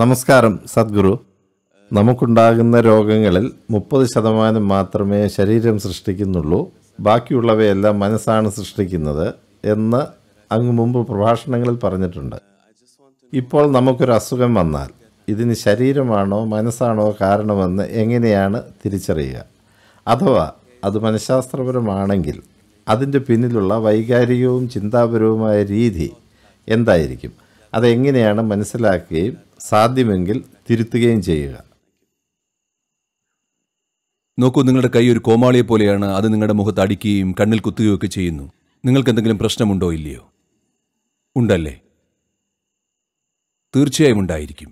നമസ്കാരം സദ്ഗുരു നമുക്കുണ്ടാകുന്ന രോഗങ്ങളിൽ മുപ്പത് ശതമാനം മാത്രമേ ശരീരം സൃഷ്ടിക്കുന്നുള്ളൂ ബാക്കിയുള്ളവയെല്ലാം മനസ്സാണ് സൃഷ്ടിക്കുന്നത് എന്ന് അങ്ങ് മുമ്പ് പ്രഭാഷണങ്ങളിൽ പറഞ്ഞിട്ടുണ്ട് ഇപ്പോൾ നമുക്കൊരു അസുഖം വന്നാൽ ഇതിന് ശരീരമാണോ മനസ്സാണോ കാരണമെന്ന് എങ്ങനെയാണ് തിരിച്ചറിയുക അഥവാ അത് മനഃശാസ്ത്രപരമാണെങ്കിൽ അതിൻ്റെ പിന്നിലുള്ള വൈകാരികവും ചിന്താപരവുമായ രീതി എന്തായിരിക്കും അതെങ്ങനെയാണ് മനസ്സിലാക്കുകയും സാധ്യമെങ്കിൽ തിരുത്തുകയും ചെയ്യുക നോക്കൂ നിങ്ങളുടെ കൈ ഒരു കോമാളിയെ പോലെയാണ് അത് നിങ്ങളുടെ മുഖത്ത് അടിക്കുകയും കണ്ണിൽ കുത്തുകയും ഒക്കെ ചെയ്യുന്നു നിങ്ങൾക്ക് എന്തെങ്കിലും പ്രശ്നമുണ്ടോ ഇല്ലയോ ഉണ്ടല്ലേ തീർച്ചയായും ഉണ്ടായിരിക്കും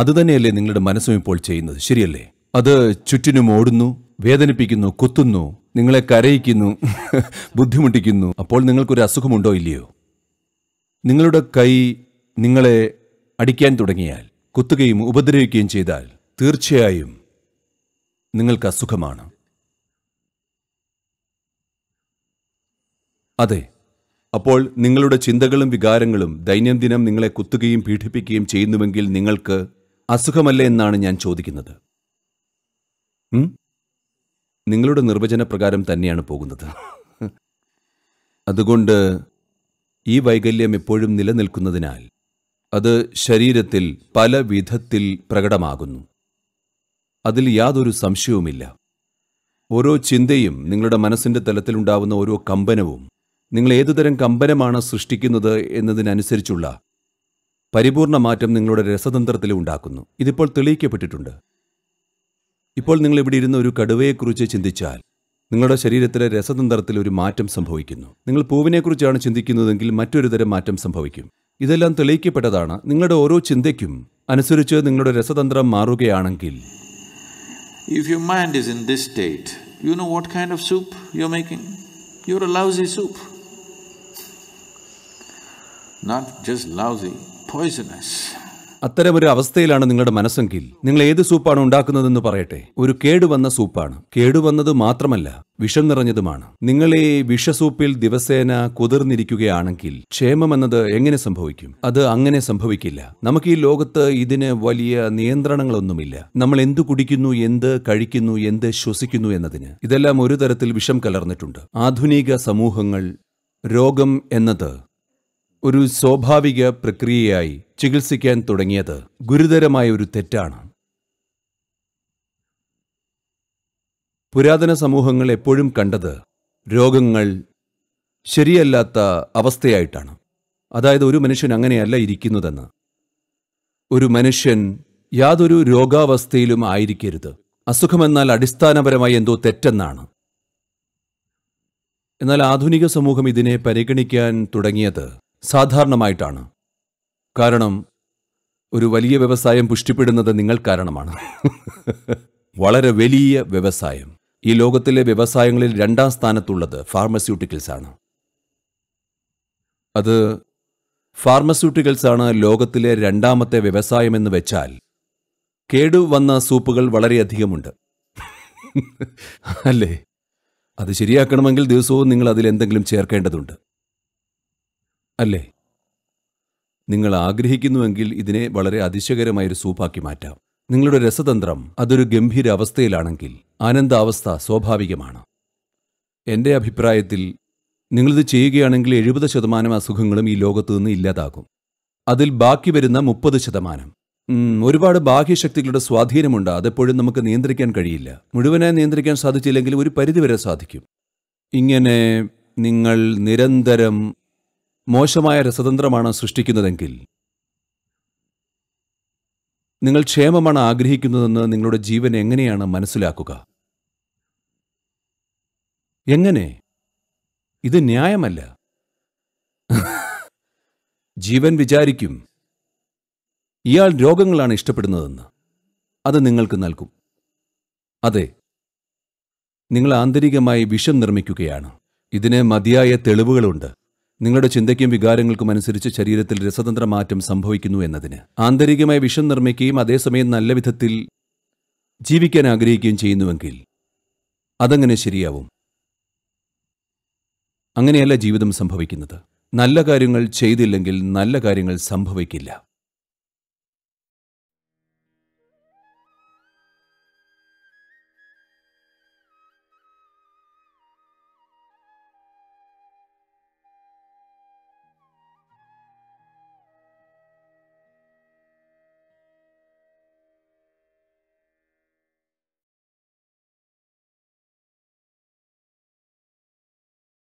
അതുതന്നെയല്ലേ നിങ്ങളുടെ മനസ്സും ഇപ്പോൾ ചെയ്യുന്നത് ശരിയല്ലേ അത് ചുറ്റിനും ഓടുന്നു വേദനിപ്പിക്കുന്നു കുത്തുന്നു നിങ്ങളെ കരയിക്കുന്നു ബുദ്ധിമുട്ടിക്കുന്നു അപ്പോൾ നിങ്ങൾക്കൊരു അസുഖമുണ്ടോ ഇല്ലയോ നിങ്ങളുടെ കൈ നിങ്ങളെ അടിക്കാൻ തുടങ്ങിയാൽ കുത്തുകയും ഉപദ്രവിക്കുകയും ചെയ്താൽ തീർച്ചയായും നിങ്ങൾക്ക് അസുഖമാണ് അതെ അപ്പോൾ നിങ്ങളുടെ ചിന്തകളും വികാരങ്ങളും ദൈനംദിനം നിങ്ങളെ കുത്തുകയും പീഡിപ്പിക്കുകയും ചെയ്യുന്നുവെങ്കിൽ നിങ്ങൾക്ക് അസുഖമല്ല എന്നാണ് ഞാൻ ചോദിക്കുന്നത് നിങ്ങളുടെ പ്രകാരം തന്നെയാണ് പോകുന്നത് അതുകൊണ്ട് ഈ വൈകല്യം എപ്പോഴും നിലനിൽക്കുന്നതിനാൽ അത് ശരീരത്തിൽ പല വിധത്തിൽ പ്രകടമാകുന്നു അതിൽ യാതൊരു സംശയവുമില്ല ഓരോ ചിന്തയും നിങ്ങളുടെ മനസ്സിൻ്റെ തലത്തിലുണ്ടാവുന്ന ഓരോ കമ്പനവും നിങ്ങൾ ഏതുതരം കമ്പനമാണ് സൃഷ്ടിക്കുന്നത് എന്നതിനനുസരിച്ചുള്ള പരിപൂർണ മാറ്റം നിങ്ങളുടെ രസതന്ത്രത്തിലും ഉണ്ടാക്കുന്നു ഇതിപ്പോൾ തെളിയിക്കപ്പെട്ടിട്ടുണ്ട് ഇപ്പോൾ നിങ്ങൾ ഇവിടെ ഇരുന്ന ഒരു കടുവയെക്കുറിച്ച് ചിന്തിച്ചാൽ നിങ്ങളുടെ ശരീരത്തിലെ രസതന്ത്രത്തിൽ ഒരു മാറ്റം സംഭവിക്കുന്നു നിങ്ങൾ പൂവിനെക്കുറിച്ചാണ് ചിന്തിക്കുന്നതെങ്കിൽ മറ്റൊരു തരം മാറ്റം സംഭവിക്കും ഇതെല്ലാം തെളിയിക്കപ്പെട്ടതാണ് നിങ്ങളുടെ ഓരോ ചിന്തയ്ക്കും അനുസരിച്ച് നിങ്ങളുടെ രസതന്ത്രം മാറുകയാണെങ്കിൽ If your mind is in this state, you know what kind of soup you're making? You're a lousy soup Not just lousy, poisonous. അത്തരമൊരു അവസ്ഥയിലാണ് നിങ്ങളുടെ മനസ്സെങ്കിൽ നിങ്ങൾ ഏത് സൂപ്പാണ് ഉണ്ടാക്കുന്നതെന്ന് പറയട്ടെ ഒരു കേടുവന്ന സൂപ്പാണ് കേടുവന്നത് മാത്രമല്ല വിഷം നിറഞ്ഞതുമാണ് നിങ്ങൾ ഈ വിഷസൂപ്പിൽ ദിവസേന കുതിർന്നിരിക്കുകയാണെങ്കിൽ ക്ഷേമമെന്നത് എങ്ങനെ സംഭവിക്കും അത് അങ്ങനെ സംഭവിക്കില്ല നമുക്ക് ഈ ലോകത്ത് ഇതിന് വലിയ നിയന്ത്രണങ്ങളൊന്നുമില്ല നമ്മൾ എന്ത് കുടിക്കുന്നു എന്ത് കഴിക്കുന്നു എന്ത് ശ്വസിക്കുന്നു എന്നതിന് ഇതെല്ലാം ഒരു തരത്തിൽ വിഷം കലർന്നിട്ടുണ്ട് ആധുനിക സമൂഹങ്ങൾ രോഗം എന്നത് ഒരു സ്വാഭാവിക പ്രക്രിയയായി ചികിത്സിക്കാൻ തുടങ്ങിയത് ഗുരുതരമായ ഒരു തെറ്റാണ് പുരാതന സമൂഹങ്ങൾ എപ്പോഴും കണ്ടത് രോഗങ്ങൾ ശരിയല്ലാത്ത അവസ്ഥയായിട്ടാണ് അതായത് ഒരു മനുഷ്യൻ അങ്ങനെയല്ല ഇരിക്കുന്നതെന്ന് ഒരു മനുഷ്യൻ യാതൊരു രോഗാവസ്ഥയിലും ആയിരിക്കരുത് അസുഖമെന്നാൽ അടിസ്ഥാനപരമായി എന്തോ തെറ്റെന്നാണ് എന്നാൽ ആധുനിക സമൂഹം ഇതിനെ പരിഗണിക്കാൻ തുടങ്ങിയത് സാധാരണമായിട്ടാണ് കാരണം ഒരു വലിയ വ്യവസായം പുഷ്ടിപ്പെടുന്നത് നിങ്ങൾ കാരണമാണ് വളരെ വലിയ വ്യവസായം ഈ ലോകത്തിലെ വ്യവസായങ്ങളിൽ രണ്ടാം സ്ഥാനത്തുള്ളത് ഫാർമസ്യൂട്ടിക്കൽസ് ആണ് അത് ഫാർമസ്യൂട്ടിക്കൽസ് ആണ് ലോകത്തിലെ രണ്ടാമത്തെ വ്യവസായമെന്ന് വെച്ചാൽ കേടുവന്ന സൂപ്പുകൾ വളരെയധികമുണ്ട് അല്ലേ അത് ശരിയാക്കണമെങ്കിൽ ദിവസവും നിങ്ങൾ അതിൽ എന്തെങ്കിലും ചേർക്കേണ്ടതുണ്ട് അല്ലേ നിങ്ങൾ ആഗ്രഹിക്കുന്നുവെങ്കിൽ ഇതിനെ വളരെ അതിശയകരമായൊരു സൂപ്പാക്കി മാറ്റാം നിങ്ങളുടെ രസതന്ത്രം അതൊരു ഗംഭീര അവസ്ഥയിലാണെങ്കിൽ ആനന്ദാവസ്ഥ സ്വാഭാവികമാണ് എൻ്റെ അഭിപ്രായത്തിൽ നിങ്ങളിത് ചെയ്യുകയാണെങ്കിൽ എഴുപത് ശതമാനം അസുഖങ്ങളും ഈ ലോകത്തു നിന്ന് ഇല്ലാതാകും അതിൽ ബാക്കി വരുന്ന മുപ്പത് ശതമാനം ഒരുപാട് ബാഹ്യശക്തികളുടെ സ്വാധീനമുണ്ട് അതെപ്പോഴും നമുക്ക് നിയന്ത്രിക്കാൻ കഴിയില്ല മുഴുവനായി നിയന്ത്രിക്കാൻ സാധിച്ചില്ലെങ്കിൽ ഒരു പരിധിവരെ സാധിക്കും ഇങ്ങനെ നിങ്ങൾ നിരന്തരം മോശമായ രസതന്ത്രമാണ് സൃഷ്ടിക്കുന്നതെങ്കിൽ നിങ്ങൾ ക്ഷേമമാണ് ആഗ്രഹിക്കുന്നതെന്ന് നിങ്ങളുടെ ജീവൻ എങ്ങനെയാണ് മനസ്സിലാക്കുക എങ്ങനെ ഇത് ന്യായമല്ല ജീവൻ വിചാരിക്കും ഇയാൾ രോഗങ്ങളാണ് ഇഷ്ടപ്പെടുന്നതെന്ന് അത് നിങ്ങൾക്ക് നൽകും അതെ നിങ്ങൾ ആന്തരികമായി വിഷം നിർമ്മിക്കുകയാണ് ഇതിന് മതിയായ തെളിവുകളുണ്ട് നിങ്ങളുടെ ചിന്തയ്ക്കും വികാരങ്ങൾക്കും അനുസരിച്ച് ശരീരത്തിൽ രസതന്ത്ര മാറ്റം സംഭവിക്കുന്നു എന്നതിന് ആന്തരികമായി വിഷം നിർമ്മിക്കുകയും അതേസമയം നല്ല വിധത്തിൽ ജീവിക്കാൻ ആഗ്രഹിക്കുകയും ചെയ്യുന്നുവെങ്കിൽ അതങ്ങനെ ശരിയാവും അങ്ങനെയല്ല ജീവിതം സംഭവിക്കുന്നത് നല്ല കാര്യങ്ങൾ ചെയ്തില്ലെങ്കിൽ നല്ല കാര്യങ്ങൾ സംഭവിക്കില്ല